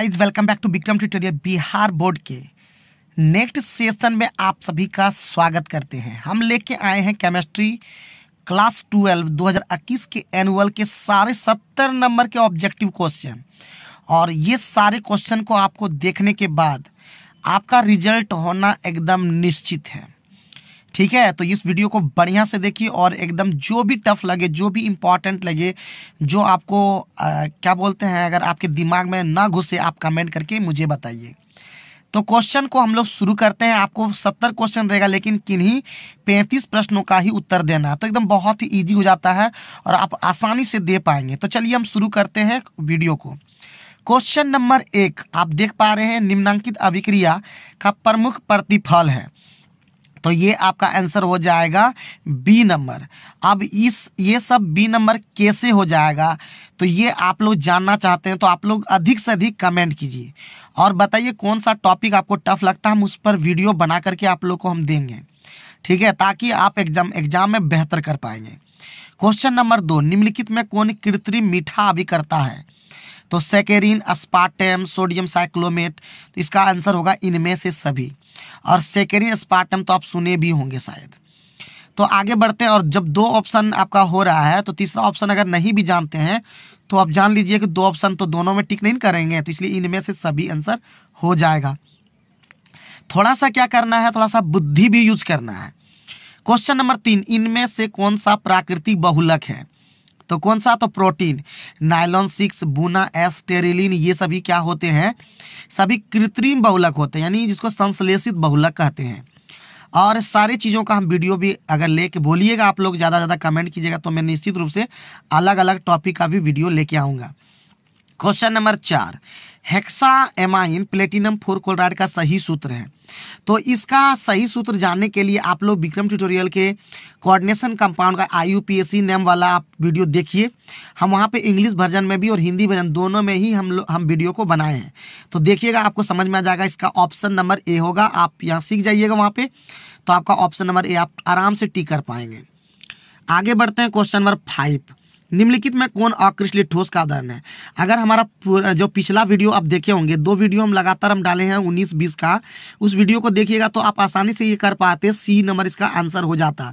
guys welcome back to Vikram tutorial Bihar board के next session में आप सभी का स्वागत करते हैं हम लेके आए हैं केमिस्ट्री क्लास ट्वेल्व 2021 के एनुअल के सारे सत्तर नंबर के ऑब्जेक्टिव क्वेश्चन और ये सारे क्वेश्चन को आपको देखने के बाद आपका रिजल्ट होना एकदम निश्चित है ठीक है तो इस वीडियो को बढ़िया से देखिए और एकदम जो भी टफ लगे जो भी इम्पॉर्टेंट लगे जो आपको आ, क्या बोलते हैं अगर आपके दिमाग में ना घुसे आप कमेंट करके मुझे बताइए तो क्वेश्चन को हम लोग शुरू करते हैं आपको सत्तर क्वेश्चन रहेगा लेकिन किन्हीं पैंतीस प्रश्नों का ही उत्तर देना है तो एकदम बहुत ही ईजी हो जाता है और आप आसानी से दे पाएंगे तो चलिए हम शुरू करते हैं वीडियो को क्वेश्चन नंबर एक आप देख पा रहे हैं निम्नांकित अभिक्रिया का प्रमुख प्रतिफल है तो ये आपका आंसर हो जाएगा बी नंबर अब इस ये सब बी नंबर कैसे हो जाएगा तो ये आप लोग जानना चाहते हैं तो आप लोग अधिक से अधिक कमेंट कीजिए और बताइए कौन सा टॉपिक आपको टफ लगता है हम उस पर वीडियो बना करके आप लोग को हम देंगे ठीक है ताकि आप एग्जाम एग्जाम में बेहतर कर पाएंगे क्वेश्चन नंबर दो निम्नलिखित में कौन कृत्रिम मीठा अभी करता है तो सेकेरिन स्पाटम सोडियम साइक्लोमेट इसका आंसर होगा इनमें से सभी और सेकेरिन स्पाटम तो आप सुने भी होंगे शायद तो आगे बढ़ते हैं और जब दो ऑप्शन आपका हो रहा है तो तीसरा ऑप्शन अगर नहीं भी जानते हैं तो आप जान लीजिए कि दो ऑप्शन तो दोनों में टिक नहीं करेंगे तो इसलिए इनमें से सभी आंसर हो जाएगा थोड़ा सा क्या करना है थोड़ा सा बुद्धि भी यूज करना है क्वेश्चन नंबर तीन इनमें से कौन सा प्राकृतिक बहुलक है तो कौन सा तो प्रोटीन नाइलॉन सिक्स बुना एस्टेरिलीन ये सभी क्या होते हैं सभी कृत्रिम बहुलक होते हैं यानी जिसको संश्लेषित बहुलक कहते हैं और सारी चीज़ों का हम वीडियो भी अगर लेके बोलिएगा आप लोग ज़्यादा ज़्यादा कमेंट कीजिएगा तो मैं निश्चित रूप से अलग अलग टॉपिक का भी वीडियो लेके आऊँगा क्वेश्चन नंबर चार hexaammine platinum four chloride का सही सूत्र है तो इसका सही सूत्र जानने के लिए आप लोग विक्रम ट्यूटोरियल के कोऑर्डिनेशन कंपाउंड का आई नेम वाला आप वीडियो देखिए हम वहाँ पे इंग्लिश वर्जन में भी और हिंदी वर्जन दोनों में ही हम हम वीडियो को बनाए हैं तो देखिएगा आपको समझ में आ जाएगा इसका ऑप्शन नंबर ए होगा आप यहाँ सीख जाइएगा वहाँ पर तो आपका ऑप्शन नंबर ए आप आराम से टी कर पाएंगे आगे बढ़ते हैं क्वेश्चन नंबर फाइव निम्नलिखित में कौन अकृष्लित ठोस का उदाहरण है अगर हमारा जो पिछला वीडियो आप देखे होंगे दो वीडियो हम लगातार हम डाले हैं उन्नीस बीस का उस वीडियो को देखिएगा तो आप आसानी से ये कर पाते सी नंबर इसका आंसर हो जाता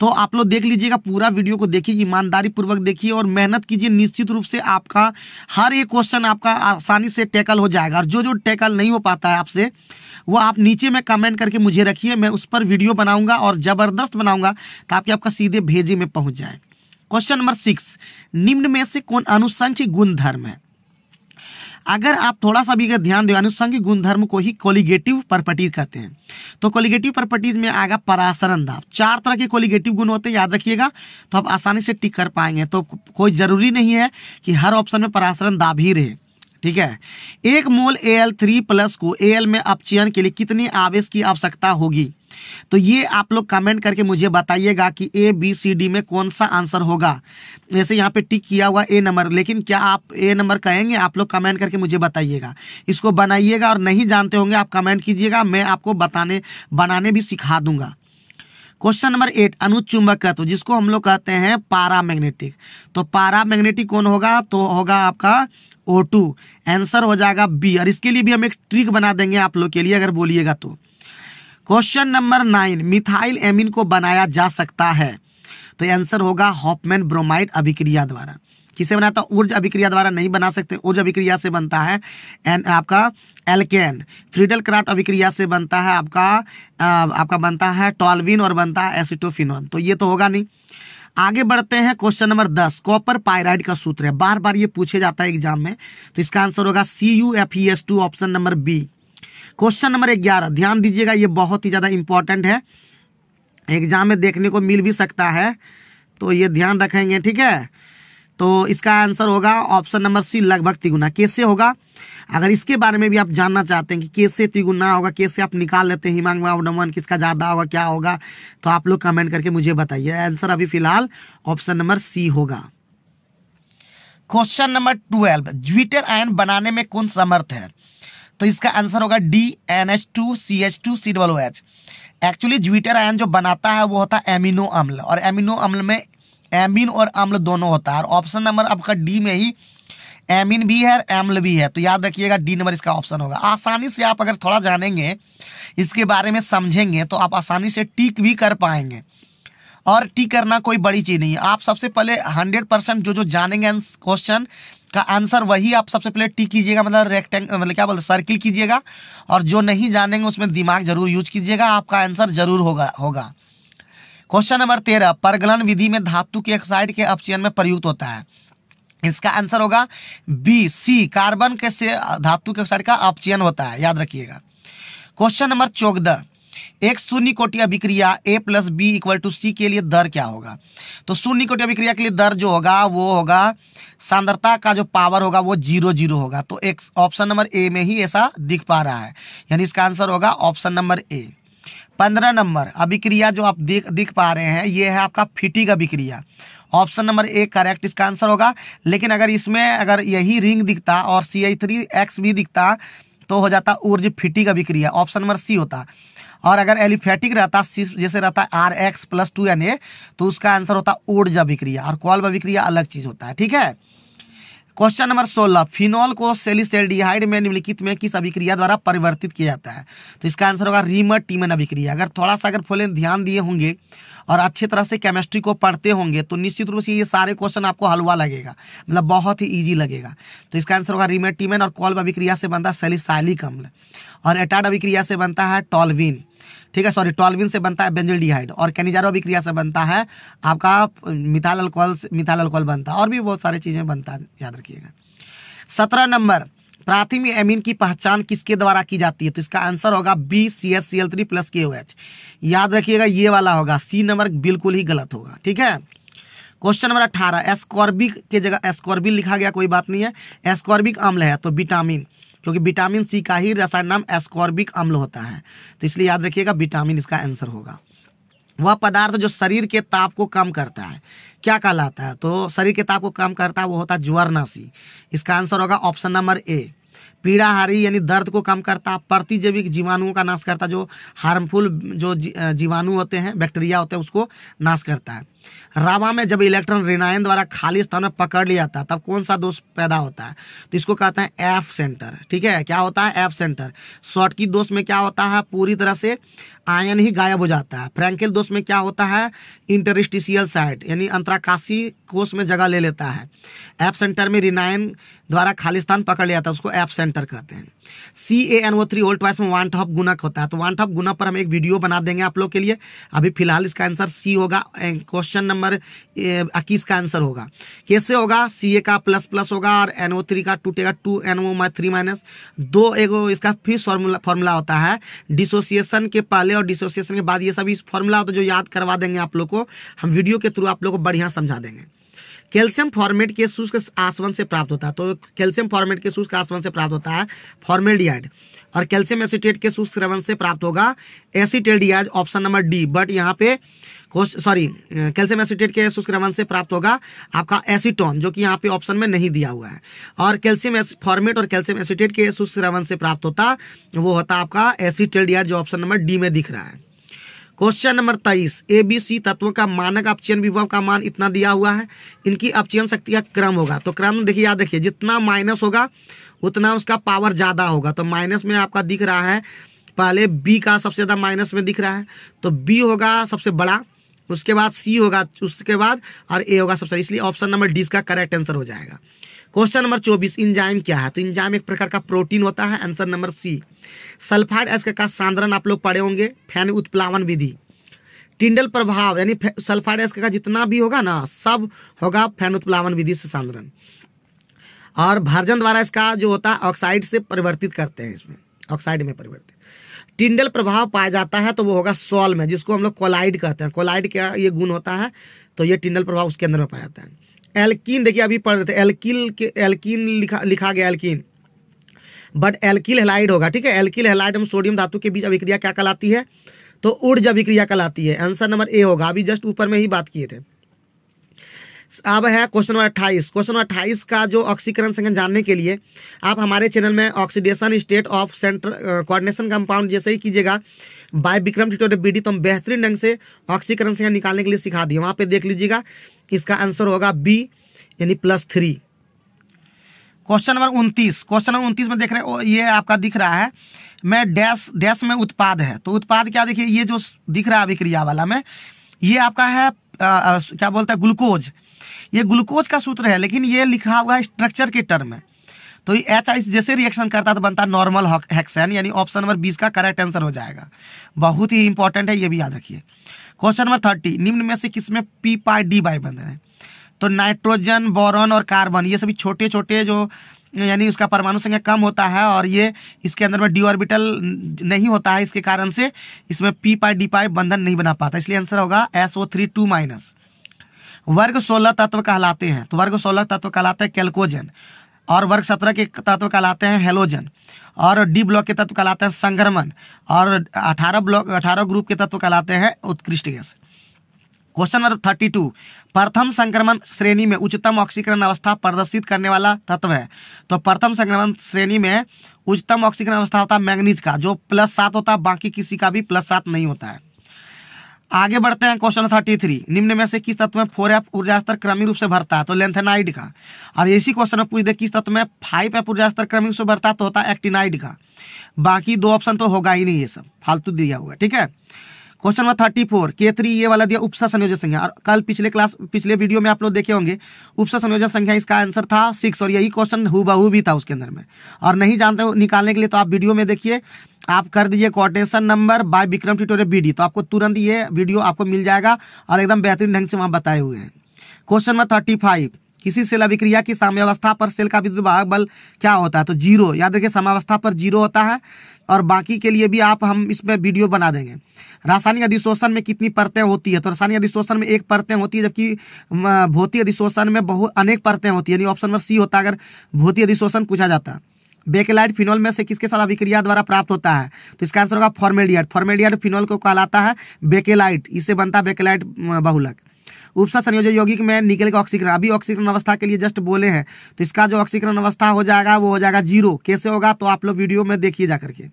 तो आप लोग देख लीजिएगा पूरा वीडियो को देखिए ईमानदारी पूर्वक देखिए और मेहनत कीजिए निश्चित रूप से आपका हर एक क्वेश्चन आपका आसानी से टैकल हो जाएगा और जो जो टैकल नहीं हो पाता है आपसे वो आप नीचे में कमेंट करके मुझे रखिए मैं उस पर वीडियो बनाऊंगा और ज़बरदस्त बनाऊंगा ताकि आपका सीधे भेजे में पहुँच जाए क्वेश्चन नंबर सिक्स निम्न में से कौन अनुसंख्य गुणधर्म है अगर आप थोड़ा सा भी अगर ध्यान दें अनुसंघ गुणधर्म को ही कोलिगेटिव प्रॉपर्टीज कहते हैं तो कोलिगेटिव प्रॉपर्टीज में आएगा परासरण दाब चार तरह के कोलिगेटिव गुण होते हैं याद रखिएगा तो आप आसानी से टिक कर पाएंगे तो कोई जरूरी नहीं है कि हर ऑप्शन में परासरण दाब ही रहे ठीक है एक mole A L three plus को ए एल में अपचयन के लिए कितनी आवेश की आवश्यकता होगी तो ये आप लोग कमेंट करके मुझे बताइएगा कि ए बी सी डी में कौन सा आंसर होगा जैसे यहाँ पे टिक किया हुआ ए नंबर लेकिन क्या आप ए नंबर कहेंगे आप लोग कमेंट करके मुझे बताइएगा इसको बनाइएगा और नहीं जानते होंगे आप कमेंट कीजिएगा मैं आपको बताने बनाने भी सिखा दूंगा क्वेश्चन नंबर एट अनुचुंबकत्व जिसको हम लोग कहते हैं पारा मैग्नेटिक तो पारा मैग्नेटिक कौन होगा तो होगा आपका ओ टू आंसर हो जाएगा बी और इसके लिए भी हम एक ट्रिक बना देंगे आप लोग के लिए अगर बोलिएगा तो question number nine methylamine को बनाया जा सकता है तो आंसर होगा हॉपमैन ब्रोमाइड अभिक्रिया द्वारा किसे था ऊर्जा अभिक्रिया द्वारा नहीं बना सकते ऊर्जा अभिक्रिया से बनता है एंड आपका एल्केन फ्रीडल क्राफ्ट अभिक्रिया से बनता है आपका आपका बनता है टॉलविन और बनता है एसिटोफिन तो ये तो होगा नहीं आगे बढ़ते हैं क्वेश्चन नंबर दस कॉपर पायराइड का सूत्र है बार बार ये पूछे जाता है एग्जाम में तो इसका आंसर होगा C U F E S two option number B question number ग्यारह ध्यान दीजिएगा ये बहुत ही ज़्यादा इंपॉर्टेंट है एग्जाम में देखने को मिल भी सकता है तो ये ध्यान रखेंगे ठीक है तो इसका आंसर होगा ऑप्शन नंबर सी लगभग तिगुना कैसे होगा अगर इसके बारे में भी आप जानना चाहते हैं कि कैसे तिगुना होगा कैसे आप निकाल लेते हैं हिमांग अवडमन किसका ज़्यादा होगा क्या होगा तो आप लोग कमेंट करके मुझे बताइए आंसर अभी फिलहाल ऑप्शन नंबर सी होगा question number twelve zwitterion बनाने में कौन समर्थ है तो इसका आंसर होगा D N H two C H two C double H actually zwitterion जो बनाता है वो होता है एमिनो अम्ल और एमिनो अम्ल में एमिन और अम्ल दोनों होता है और ऑप्शन नंबर आपका डी में ही एमिन भी है और एम्ल भी है तो याद रखिएगा डी नंबर इसका ऑप्शन होगा आसानी से आप अगर थोड़ा जानेंगे इसके बारे में समझेंगे तो आप आसानी से टिक भी कर पाएंगे और टी करना कोई बड़ी चीज़ नहीं है आप सबसे पहले हंड्रेड परसेंट जो जो जानेंगे क्वेश्चन का आंसर वही आप सबसे पहले टी कीजिएगा मतलब रेक्टेंग मतलब क्या बोलते सर्किल कीजिएगा और जो नहीं जानेंगे उसमें दिमाग जरूर यूज कीजिएगा आपका आंसर जरूर होगा होगा क्वेश्चन नंबर तेरह परगलन विधि में धातु के ऑक्साइड के अपचयन में प्रयुक्त होता है इसका आंसर होगा बी सी कार्बन के से धातु के ऑक्साइड का अपचयन होता है याद रखिएगा क्वेश्चन नंबर चौदह एक शून्य कोटिया अभिक्रिया A plus B equal to C के लिए दर क्या होगा तो शून्य कोटिया अभिक्रिया के लिए दर जो होगा वो होगा सांद्रता का जो पावर होगा वो जीरो जीरो होगा तो एक ऑप्शन नंबर ए में ही ऐसा दिख पा रहा है यानी इसका आंसर होगा ऑप्शन नंबर ए पंद्रह नंबर अभिक्रिया जो आप देख दिख पा रहे हैं ये है आपका फिटिंग अभिक्रिया ऑप्शन नंबर ए करेक्ट इसका आंसर होगा लेकिन अगर इसमें अगर यही रिंग दिखता और सी आई थ्री एक्स भी दिखता तो हो जाता ऊर्ज फिटिंग अभिक्रिया ऑप्शन नंबर सी होता और अगर एलिफेटिक रहता जैसे रहता है R X plus two N A तो उसका आंसर होता है ऊर्जा विक्रिया और कॉल विक्रिया अलग चीज होता है ठीक है क्वेश्चन नंबर सोलह फिनॉल को सेलिसेल्डिहाइड में निम्नलिखित में किस अभिक्रिया द्वारा परिवर्तित किया जाता है तो इसका आंसर होगा रीमर टीमन अभिक्रिया अगर थोड़ा सा अगर फोले ध्यान दिए होंगे और अच्छे तरह से केमिस्ट्री को पढ़ते होंगे तो निश्चित रूप से ये सारे क्वेश्चन आपको हलवा लगेगा मतलब बहुत ही ईजी लगेगा तो इसका आंसर होगा टीमन और कॉल अभिक्रिया से बनता है सेलिसाइलिक अम्ल और एटाड अभिक्रिया से बनता है टॉलविन ठीक है सॉरी टॉलविन से बनता है बेंजिल डिहाइड और कैनिजारो अभिक्रिया से बनता है आपका मिथाल अल्कोहल मिथाल अल्कोहल बनता है और भी बहुत सारी चीज़ें बनता है याद रखिएगा सत्रह नंबर प्राथमिक एमिन की पहचान किसके द्वारा की जाती है तो इसका आंसर होगा B C S C L three plus K O H याद रखिएगा ये वाला होगा सी नंबर बिल्कुल ही गलत होगा ठीक है क्वेश्चन नंबर अठारह एस्कॉर्बिक के जगह एस्कॉर्बिक लिखा गया कोई बात नहीं है एस्कॉर्बिक अम्ल है तो विटामिन क्योंकि विटामिन सी का ही रसायन नाम एस्कॉर्बिक अम्ल होता है तो इसलिए याद रखिएगा विटामिन इसका आंसर होगा वह पदार्थ जो शरीर के ताप को कम करता है क्या कहलाता है तो शरीर के ताप को कम करता है वो होता है ज्वरनाशी इसका आंसर होगा ऑप्शन नंबर ए पीड़ाहारी यानी दर्द को कम करता प्रतिजैविक जीवाणुओं का नाश करता जो हार्मफुल जो जीवाणु होते हैं बैक्टीरिया होते हैं उसको नाश करता है रावा में जब इलेक्ट्रॉन ऋणायन द्वारा खाली स्थान में पकड़ लिया जाता है तब कौन सा दोष पैदा होता है तो इसको कहते हैं एफ सेंटर ठीक है क्या होता है एफ सेंटर शॉर्ट की दोष में क्या होता है पूरी तरह से आयन ही गायब हो जाता है फ्रेंकिल दोष में क्या होता है इंटरस्टिशियल साइट यानी अंतराकाशी कोष में जगह ले लेता है एफ सेंटर में रिनायन द्वारा खालिस्तान पकड़ लिया था उसको एफ सेंटर कहते हैं C A N O three old में वन टॉप गुनक होता है तो वन टॉप गुना पर हम एक वीडियो बना देंगे आप लोग के लिए अभी फिलहाल इसका आंसर सी होगा क्वेश्चन नंबर नंबर इक्कीस का आंसर होगा कैसे होगा सी का प्लस प्लस होगा और एनओ थ्री का टूटेगा two N O three minus दो एगो इसका फिर फॉर्मूला फॉर्मूला होता है डिसोसिएशन के पहले और डिसोसिएशन के बाद ये सब इस फॉर्मूला होता जो याद करवा देंगे आप लोग को हम वीडियो के थ्रू आप लोग को बढ़िया समझा देंगे कैल्शियम फॉर्मेट के शुष्क आसवन से प्राप्त होता है तो कैल्शियम फॉर्मेट के शुष्क आसवन से प्राप्त होता है फॉर्मेलियाड और कैल्शियम एसिटेट के शुष्क श्रवन से प्राप्त होगा acetaldehyde option number D but यहाँ पे सॉरी कैल्शियम एसिटेट के शुष्क्रमण से प्राप्त होगा आपका एसिटोन जो कि यहाँ पे ऑप्शन में नहीं दिया हुआ है और कैल्शियम फॉर्मेट और कैल्शियम एसिटेट के शुष्क्रमण से प्राप्त होता वो होता आपका एसिटेल यार जो ऑप्शन नंबर डी में दिख रहा है क्वेश्चन नंबर तेईस ए बी सी तत्वों का मानक अपचयन विभव का मान इतना दिया हुआ है इनकी अपचयन शक्ति का क्रम होगा तो क्रम देखिए याद रखिए जितना माइनस होगा उतना उसका पावर ज़्यादा होगा तो माइनस में आपका दिख रहा है पहले बी का सबसे ज़्यादा माइनस में दिख रहा है तो बी होगा सबसे बड़ा उसके बाद सी होगा उसके बाद और ए होगा सबसे इसलिए ऑप्शन नंबर डी का करेक्ट आंसर हो जाएगा क्वेश्चन नंबर चौबीस इंजाइम क्या है तो इंजाइम एक प्रकार का प्रोटीन होता है answer number C sulphide S का सांद्रण आप लोग पढ़े होंगे फैन उत्प्लावन विधि टिंडल प्रभाव यानी सल्फाइड एस का जितना भी होगा ना सब होगा फैन उत्प्लावन विधि से सांद्रण और भर्जन द्वारा इसका जो होता है ऑक्साइड से परिवर्तित करते हैं इसमें ऑक्साइड में परिवर्तित टिंडल प्रभाव पाया जाता है तो वो होगा सॉल में जिसको हम लोग कोलाइड कहते हैं कोलाइड का ये गुण होता है तो ये टिंडल प्रभाव उसके अंदर में पाया जाता है एल्किन देखिए अभी पढ़ रहे थे एल्किल के एल्किन लिखा लिखा गया एल्किन बट एल्किल हेलाइड होगा ठीक है एल्किल हेलाइड में सोडियम धातु के बीच अभिक्रिया क्या कहलाती है तो ऊर्जा अभिक्रिया कहलाती है आंसर नंबर ए होगा अभी जस्ट ऊपर में ही बात किए थे अब है क्वेश्चन नंबर अट्ठाईस क्वेश्चन नंबर अट्ठाईस का जो ऑक्सीकरण संख्या जानने के लिए आप हमारे चैनल में oxidation state of center coordination compound जैसे ही कीजिएगा बाय विक्रम बी डी तो हम बेहतरीन ढंग से ऑक्सीकरण संख्या निकालने के लिए सिखा दिए वहाँ पे देख लीजिएगा इसका आंसर होगा बी यानी प्लस थ्री क्वेश्चन नंबर उनतीस क्वेश्चन नंबर उनतीस में देख रहे हैं ये आपका दिख रहा है मैं डैश डैश में उत्पाद है तो उत्पाद क्या देखिए ये जो दिख रहा है अभिक्रिया वाला में ये आपका है आ, आ, क्या बोलता है ग्लूकोज ये ग्लूकोज का सूत्र है लेकिन ये लिखा हुआ है स्ट्रक्चर के टर्म में तो एच आई जैसे रिएक्शन करता है तो बनता है नॉर्मल हेक्सेन यानी ऑप्शन नंबर बीस का करेक्ट आंसर हो जाएगा बहुत ही इंपॉर्टेंट है ये भी याद रखिए क्वेश्चन नंबर थर्टी निम्न में से किसमें पी पाई डी बाई बंधन है तो नाइट्रोजन बोरन और कार्बन ये सभी छोटे छोटे जो यानी उसका परमाणु संख्या कम होता है और ये इसके अंदर में डी ऑर्बिटल नहीं होता है इसके कारण से इसमें पी पाई डी पाई बंधन नहीं बना पाता इसलिए आंसर होगा S O three two minus वर्ग सोलह तत्व कहलाते हैं तो वर्ग सोलह तत्व कहलाते हैं कैल्कोजन और वर्ग सत्रह के तत्व कहलाते हैं हेलोजन और डी ब्लॉक के तत्व कहलाते हैं संक्रमण और अठारह ब्लॉक अठारह ग्रुप के तत्व कहलाते हैं उत्कृष्ट gas question number thirty two प्रथम संक्रमण श्रेणी में उच्चतम ऑक्सीकरण अवस्था प्रदर्शित करने वाला तत्व है तो प्रथम संक्रमण श्रेणी में उच्चतम ऑक्सीकरण अवस्था होता है मैग्नीज का जो प्लस सात होता है बाकी किसी का भी प्लस सात नहीं होता है आगे बढ़ते हैं क्वेश्चन थर्टी थ्री निम्न में से किस तत्व में फोर एप ऊर्जा स्तर क्रमिक रूप से भरता है तो लेंथेनाइड का और इसी क्वेश्चन में पूछ दे किस तत्व में फाइव एप ऊर्जा स्तर क्रमिक रूप से भरता है तो होता है एक्टिनाइड का बाकी दो ऑप्शन तो होगा ही नहीं ये सब फालतू दिया हुआ ठीक है क्वेश्चन नंबर थर्टी फोर के थ्री ये वाला दिया उपसा संयोजन संख्या और कल पिछले क्लास पिछले वीडियो में आप लोग देखे होंगे उपसा संयोजन संख्या इसका आंसर था सिक्स और यही क्वेश्चन हु बहु भी था उसके अंदर में और नहीं जानते हो निकालने के लिए तो आप वीडियो में देखिए आप कर दीजिए quotation number by Vikram tutorial बी तो आपको तुरंत ये वीडियो आपको मिल जाएगा और एकदम बेहतरीन ढंग से वहाँ बताए हुए हैं क्वेश्चन नंबर थर्टी फाइव किसी सेल अभिक्रिया की साम्यावस्था पर सेल का विद्युत बल क्या होता है तो जीरो याद रखिए साम्यावस्था पर जीरो होता है और बाकी के लिए भी आप हम इसमें वीडियो बना देंगे रासायनिक अधिशोषण में कितनी परतें होती है तो रासायनिक अधिशोषण में एक परतें होती है जबकि भौतिक अधिशोषण में बहुत अनेक परतें होती है यानी ऑप्शन नंबर सी होता है अगर भौतिक अधिशोषण पूछा जाता है बेकेलाइट फिनोल में से किसके साथ अभिक्रिया द्वारा प्राप्त होता है तो इसका आंसर होगा फॉर्मेलियाड फॉर्मेलियाड फिनोल को कहलाता है बेकेलाइट इससे बनता है बेकेलाइट बहुलक उपसा संयोजक यौगिक में निकल के ऑक्सीकरण अभी ऑक्सीकरण अवस्था के लिए जस्ट बोले हैं तो इसका जो ऑक्सीकरण अवस्था हो जाएगा वो हो जाएगा जीरो कैसे होगा तो आप लोग वीडियो में देखिए जा करके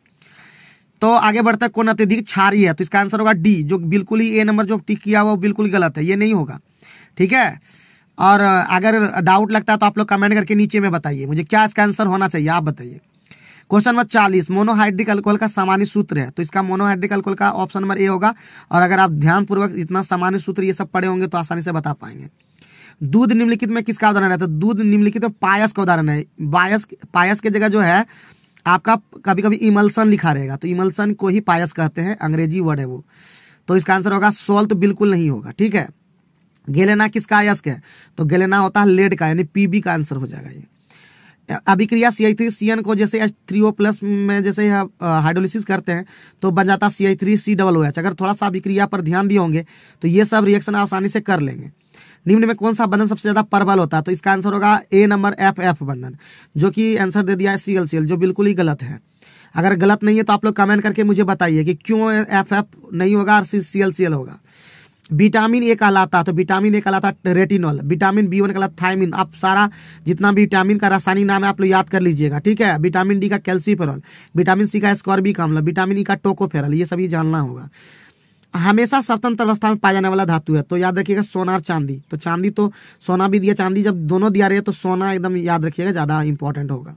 तो आगे बढ़ते कौन अत्यधिक छारी है तो इसका आंसर होगा डी जो बिल्कुल ही ए नंबर जो टिक किया हुआ वो बिल्कुल गलत है ये नहीं होगा ठीक है और अगर डाउट लगता है तो आप लोग कमेंट करके नीचे में बताइए मुझे क्या इसका आंसर होना चाहिए आप बताइए क्वेश्चन नंबर चालीस मोनोहाइड्रिक अल्कोहल का सामान्य सूत्र है तो इसका मोनोहाइड्रिक अल्कोहल का ऑप्शन नंबर ए होगा और अगर आप ध्यानपूर्वक इतना सामान्य सूत्र ये सब पढ़े होंगे तो आसानी से बता पाएंगे दूध निम्नलिखित में किसका उदाहरण है तो दूध निम्नलिखित में पायस का उदाहरण है बायस पायस की जगह जो है आपका कभी कभी इमल्सन लिखा रहेगा तो इमल्सन को ही पायस कहते हैं अंग्रेजी वर्ड है वो तो इसका आंसर होगा सोल्ट बिल्कुल नहीं होगा ठीक है गेलेना किसका अयस्क है तो गेलेना होता है लेड का यानी पीबी का आंसर हो जाएगा ये अभिक्रिया सी आई थ्री सी एन को जैसे एच थ्री ओ प्लस में जैसे हाइड्रोलिसिस करते हैं तो बन जाता C I three C double O H अगर थोड़ा सा अभिक्रिया पर ध्यान दिए होंगे तो ये सब रिएक्शन आसानी से कर लेंगे निम्न में कौन सा बंधन सबसे ज्यादा प्रबल होता है तो इसका आंसर होगा ए नंबर एफ एफ बंधन जो कि आंसर दे दिया है सी एल सी एल जो बिल्कुल ही गलत है अगर गलत नहीं है तो आप लोग कमेंट करके मुझे बताइए कि क्यों एफ एफ नहीं होगा और सी एल सी एल होगा विटामिन ए कहलाता तो विटामिन ए कहलाता रेटिनॉल विटामिन बी वन कहलाता थायमिन आप सारा जितना भी विटामिन का रासायनिक नाम है आप लोग याद कर लीजिएगा ठीक है विटामिन डी का कैल्सीफेरॉल विटामिन सी का स्कॉर्बिक अम्ल विटामिन ई का का टोकोफेरल ये सभी जानना होगा हमेशा स्वतंत्र अवस्था में पाया जाने वाला धातु है तो याद रखिएगा सोना और चांदी तो चांदी तो सोना भी दिया चांदी जब दोनों दिया रही है तो सोना एकदम याद रखिएगा ज़्यादा इंपॉर्टेंट होगा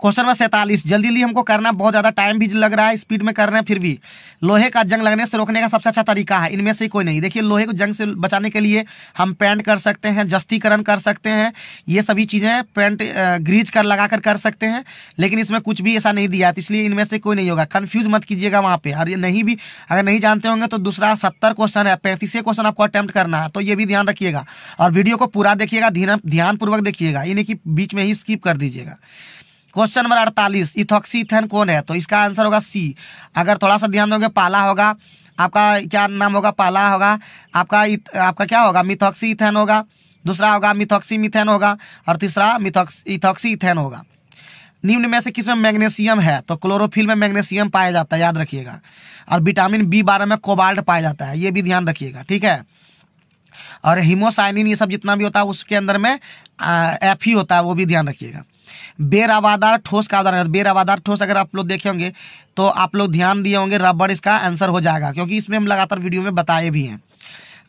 क्वेश्चन नंबर सैंतालीस जल्दी जल्दी हमको करना बहुत ज़्यादा टाइम भी लग रहा है स्पीड में कर रहे हैं फिर भी लोहे का जंग लगने से रोकने का सबसे अच्छा तरीका है इनमें से कोई नहीं देखिए लोहे को जंग से बचाने के लिए हम पेंट कर सकते हैं जस्तीकरण कर सकते हैं ये सभी चीज़ें पेंट ग्रीज कर लगा कर कर सकते हैं लेकिन इसमें कुछ भी ऐसा नहीं दिया तो इसलिए इनमें से कोई नहीं होगा कन्फ्यूज मत कीजिएगा वहाँ पर और ये नहीं भी अगर नहीं जानते होंगे तो दूसरा सत्तर क्वेश्चन है पैंतीस क्वेश्चन आपको अटैम्प्ट करना है तो ये भी ध्यान रखिएगा और वीडियो को पूरा देखिएगा ध्यानपूर्वक देखिएगा इन्हें कि बीच में ही स्किप कर दीजिएगा क्वेश्चन नंबर अड़तालीस इथोक्सीथेन कौन है तो इसका आंसर होगा सी अगर थोड़ा सा ध्यान दोगे पाला होगा आपका क्या नाम होगा पाला होगा आपका इत, आपका क्या होगा मिथोक्सीथेन इथेन होगा दूसरा होगा मिथोक्सी मिथेन होगा और तीसरा मिथोक्सी इथॉक्सी इथेन होगा निम्न में से किस में मैग्नीशियम है तो क्लोरोफिल में मैग्नीशियम पाया जाता है याद रखिएगा और विटामिन बी बारह में कोबाल्ट पाया जाता है ये भी ध्यान रखिएगा ठीक है और हीमोसाइनिन ये सब जितना भी होता है उसके अंदर में एफ ही होता है वो भी ध्यान रखिएगा बेरवादार ठोस का उदाहरण बेरवादार ठोस अगर आप लोग देखे होंगे तो आप लोग ध्यान दिए होंगे रबड़ इसका आंसर हो जाएगा क्योंकि इसमें हम लगातार वीडियो में बताए भी हैं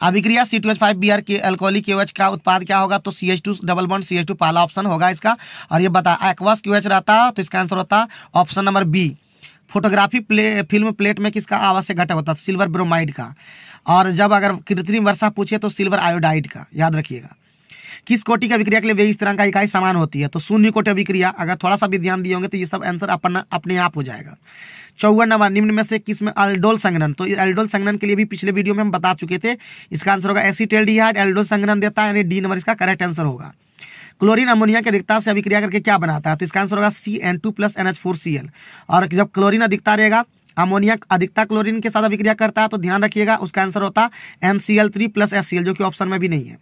अभिक्रिया C two H five B R के एल्कोहलिक क्यूएच का उत्पाद क्या होगा तो C H two double bond C H two पहला ऑप्शन होगा इसका और ये बता एक्वास एच रहता तो इसका आंसर होता option number B photography play film plate में किसका आवश्यक घटक होता है सिल्वर ब्रोमाइड का और जब अगर कृत्रिम वर्षा पूछे तो सिल्वर आयोडाइड का याद रखिएगा किस कोटि की अभिक्रिया के लिए व्यय स्थिरांक का इकाई समान होती है तो शून्य कोटि अभिक्रिया अगर थोड़ा सा भी ध्यान दिए होंगे तो ये सब आंसर अपना अपने आप हो जाएगा चौवन नंबर निम्न में से किस में अल्डोल संगनन तो अल्डोल संगनन के लिए भी पिछले वीडियो में हम बता चुके थे इसका आंसर होगा एसीटेल डिहाइड एल्डोल संगनन देता है यानी डी नंबर इसका करेक्ट आंसर होगा क्लोरीन अमोनिया की अधिकता से अभिक्रिया करके क्या बनाता है तो इसका आंसर होगा C N two plus N H four C L और जब क्लोरीन अधिकता रहेगा अमोनिया अधिकता क्लोरीन के साथ अभिक्रिया करता है तो ध्यान रखिएगा उसका आंसर होता है N C L three plus S C L जो कि ऑप्शन में भी नहीं है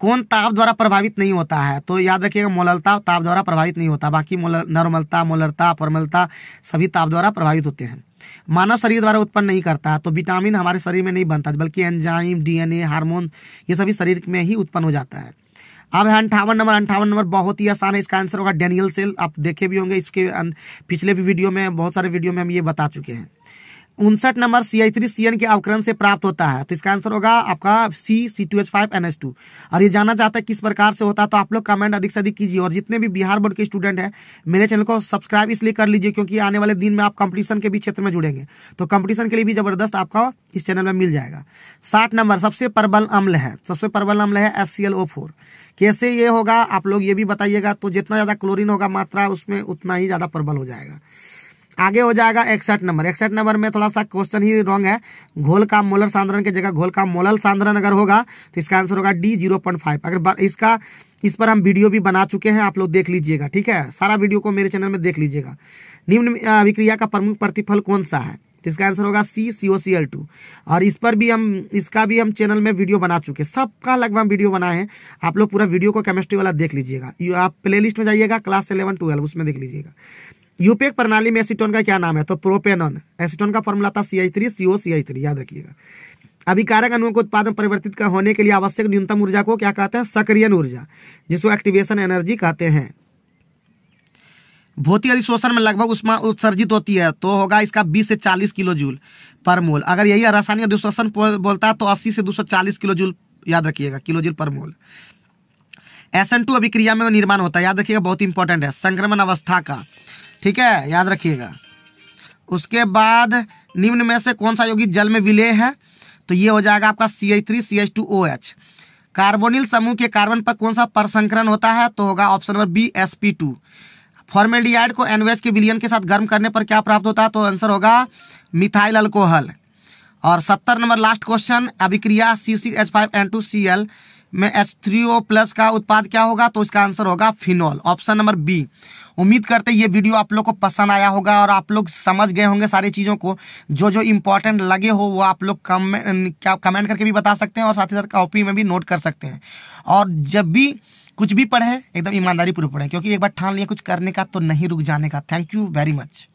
कौन ताप द्वारा प्रभावित नहीं होता है तो याद रखिएगा मोललता ताप द्वारा प्रभावित नहीं होता बाकी नर्मलता मोलरता परमलता सभी ताप द्वारा प्रभावित होते हैं मानव शरीर द्वारा उत्पन्न नहीं करता तो विटामिन हमारे शरीर में नहीं बनता बल्कि एंजाइम डीएनए हार्मोन ये सभी शरीर में ही उत्पन्न हो जाता है अब है अंठावन नंबर अंठावन नंबर बहुत ही आसान है इसका आंसर होगा डेनियल सेल आप देखे भी होंगे इसके पिछले भी वीडियो में बहुत सारे वीडियो में हम ये बता चुके हैं उनसठ number C I three C N के अवकरण से प्राप्त होता है तो इसका आंसर होगा आपका C C two H five N H two और ये जानना चाहता है किस प्रकार से होता है तो आप लोग कमेंट अधिक से अधिक कीजिए और जितने भी बिहार बोर्ड के स्टूडेंट हैं मेरे चैनल को सब्सक्राइब इसलिए कर लीजिए क्योंकि आने वाले दिन में आप कंपटीशन के भी क्षेत्र में जुड़ेंगे तो कंपटीशन के लिए भी जबरदस्त आपका इस चैनल में मिल जाएगा साठ नंबर सबसे प्रबल अम्ल है सबसे प्रबल अम्ल है S C L O four कैसे ये होगा आप लोग ये भी बताइएगा तो जितना ज़्यादा क्लोरिन होगा मात्रा उसमें उतना ही ज़्यादा प्रबल हो जाएगा आगे हो जाएगा इकसठ नंबर इकसठ नंबर में थोड़ा सा क्वेश्चन ही रॉन्ग है घोल का मोलर सांद्रण की जगह घोल का मोलल सांद्रण अगर होगा तो इसका आंसर होगा डी जीरो पॉइंट फाइव अगर इसका इस पर हम वीडियो भी बना चुके हैं आप लोग देख लीजिएगा ठीक है सारा वीडियो को मेरे चैनल में देख लीजिएगा निम्न अभिक्रिया का प्रमुख प्रतिफल कौन सा है तो इसका आंसर होगा सी सी ओ सी एल टू और इस पर भी हम इसका भी हम चैनल में वीडियो बना चुके हैं सबका लगभग वीडियो बनाए हैं आप लोग पूरा वीडियो को केमिस्ट्री वाला देख लीजिएगा आप प्लेलिस्ट में जाइएगा क्लास इलेवन ट्वेल्व उसमें देख लीजिएगा यूपेक प्रणाली में एसिटोन का क्या नाम है तो प्रोपेनॉन एसिटोन का फॉर्मूला था C I three CO C I three याद रखिएगा अभिकारक अनुओं को उत्पादन परिवर्तित होने के लिए आवश्यक न्यूनतम ऊर्जा को क्या कहते हैं सक्रियन ऊर्जा जिसको एक्टिवेशन एनर्जी कहते हैं भौतिक अधिशोषण में लगभग उसमें उत्सर्जित होती है तो होगा इसका 20 से 40 किलो जूल पर मोल अगर यही रासायनिक अधिशोषण बोलता है तो 80 से 240 किलो जूल याद रखिएगा किलो जूल पर मोल एस अभिक्रिया में निर्माण होता है याद रखिएगा बहुत इंपॉर्टेंट है संक्रमण अवस्था का ठीक है याद रखिएगा उसके बाद निम्न में से कौन सा यौगिक जल में विलय है तो ये हो जाएगा आपका C H three C H two O H carbonyl समूह के कार्बन पर कौन सा परसंकरण होता है तो होगा option number B S P two formaldehyde को एनवेज के विलियन के साथ गर्म करने पर क्या प्राप्त होता है तो आंसर होगा मिथाइल अल्कोहल और सत्तर नंबर लास्ट क्वेश्चन अभिक्रिया C C H five N two C L में एच थ्री ओ प्लस का उत्पाद क्या होगा तो इसका आंसर होगा फिनॉल ऑप्शन नंबर बी उम्मीद करते ये वीडियो आप लोग को पसंद आया होगा और आप लोग समझ गए होंगे सारी चीज़ों को जो जो इम्पोर्टेंट लगे हो वो आप लोग कमेंट क्या कमेंट करके भी बता सकते हैं और साथ ही साथ कॉपी में भी नोट कर सकते हैं और जब भी कुछ भी पढ़ें एकदम ईमानदारी पूर्व पढ़ें क्योंकि एक बार ठान लिया कुछ करने का तो नहीं रुक जाने का थैंक यू वेरी मच